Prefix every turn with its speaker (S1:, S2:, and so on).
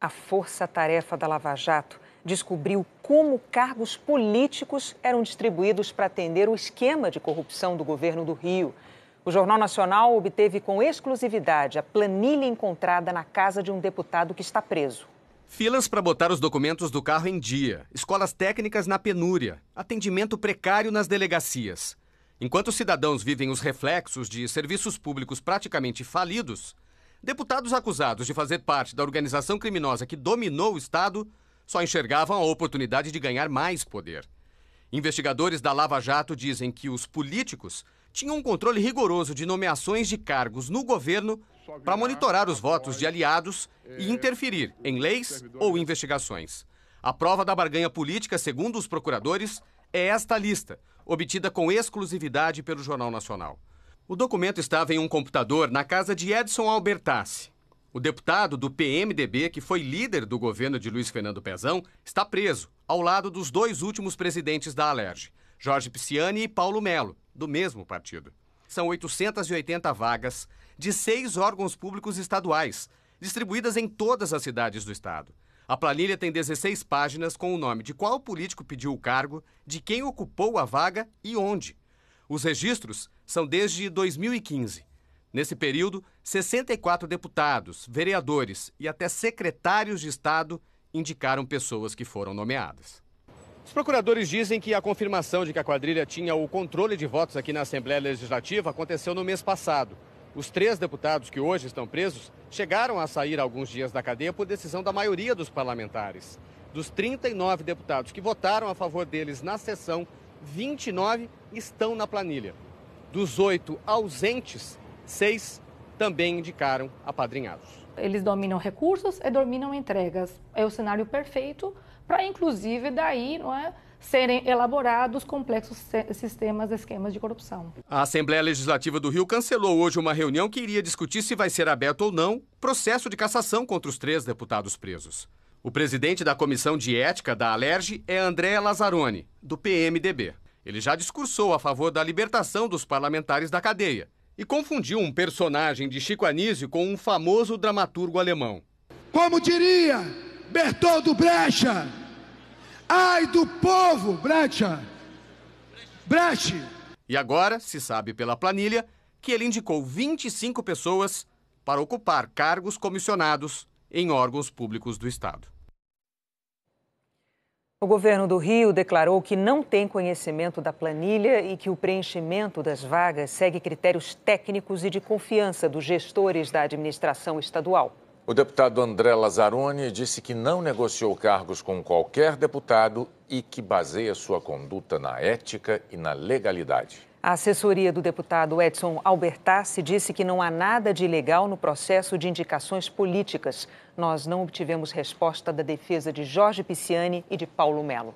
S1: A força-tarefa da Lava Jato descobriu como cargos políticos eram distribuídos para atender o esquema de corrupção do governo do Rio. O Jornal Nacional obteve com exclusividade a planilha encontrada na casa de um deputado que está preso.
S2: Filas para botar os documentos do carro em dia, escolas técnicas na penúria, atendimento precário nas delegacias. Enquanto os cidadãos vivem os reflexos de serviços públicos praticamente falidos, Deputados acusados de fazer parte da organização criminosa que dominou o Estado só enxergavam a oportunidade de ganhar mais poder. Investigadores da Lava Jato dizem que os políticos tinham um controle rigoroso de nomeações de cargos no governo para monitorar os votos de aliados e interferir em leis ou investigações. A prova da barganha política, segundo os procuradores, é esta lista, obtida com exclusividade pelo Jornal Nacional. O documento estava em um computador na casa de Edson Albertassi. O deputado do PMDB, que foi líder do governo de Luiz Fernando Pezão, está preso, ao lado dos dois últimos presidentes da Alerj, Jorge Pisciani e Paulo Melo, do mesmo partido. São 880 vagas de seis órgãos públicos estaduais, distribuídas em todas as cidades do estado. A planilha tem 16 páginas com o nome de qual político pediu o cargo, de quem ocupou a vaga e onde. Os registros são desde 2015. Nesse período, 64 deputados, vereadores e até secretários de Estado indicaram pessoas que foram nomeadas. Os procuradores dizem que a confirmação de que a quadrilha tinha o controle de votos aqui na Assembleia Legislativa aconteceu no mês passado. Os três deputados que hoje estão presos chegaram a sair alguns dias da cadeia por decisão da maioria dos parlamentares. Dos 39 deputados que votaram a favor deles na sessão, 29 estão na planilha. Dos oito ausentes, seis também indicaram apadrinhados.
S1: Eles dominam recursos e dominam entregas. É o cenário perfeito para, inclusive, daí, não é? serem elaborados complexos sistemas, esquemas de corrupção.
S2: A Assembleia Legislativa do Rio cancelou hoje uma reunião que iria discutir se vai ser aberto ou não processo de cassação contra os três deputados presos. O presidente da Comissão de Ética da Alerj é André Lazzaroni, do PMDB. Ele já discursou a favor da libertação dos parlamentares da cadeia e confundiu um personagem de Chico Anísio com um famoso dramaturgo alemão. Como diria Bertoldo Brecha, ai do povo, Brecha! Brecht! E agora, se sabe pela planilha, que ele indicou 25 pessoas para ocupar cargos comissionados em órgãos públicos do Estado.
S1: O governo do Rio declarou que não tem conhecimento da planilha e que o preenchimento das vagas segue critérios técnicos e de confiança dos gestores da administração estadual.
S2: O deputado André Lazzaroni disse que não negociou cargos com qualquer deputado e que baseia sua conduta na ética e na legalidade.
S1: A assessoria do deputado Edson Albertassi disse que não há nada de ilegal no processo de indicações políticas. Nós não obtivemos resposta da defesa de Jorge Pisciani e de Paulo Melo.